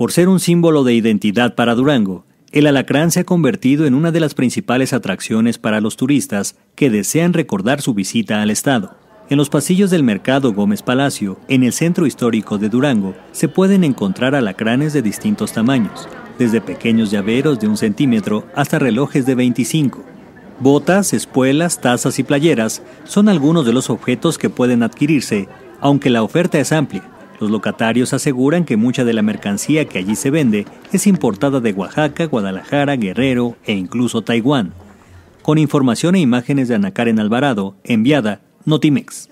Por ser un símbolo de identidad para Durango, el alacrán se ha convertido en una de las principales atracciones para los turistas que desean recordar su visita al estado. En los pasillos del mercado Gómez Palacio, en el centro histórico de Durango, se pueden encontrar alacranes de distintos tamaños, desde pequeños llaveros de un centímetro hasta relojes de 25. Botas, espuelas, tazas y playeras son algunos de los objetos que pueden adquirirse, aunque la oferta es amplia los locatarios aseguran que mucha de la mercancía que allí se vende es importada de Oaxaca, Guadalajara, Guerrero e incluso Taiwán. Con información e imágenes de Ana Alvarado, enviada Notimex.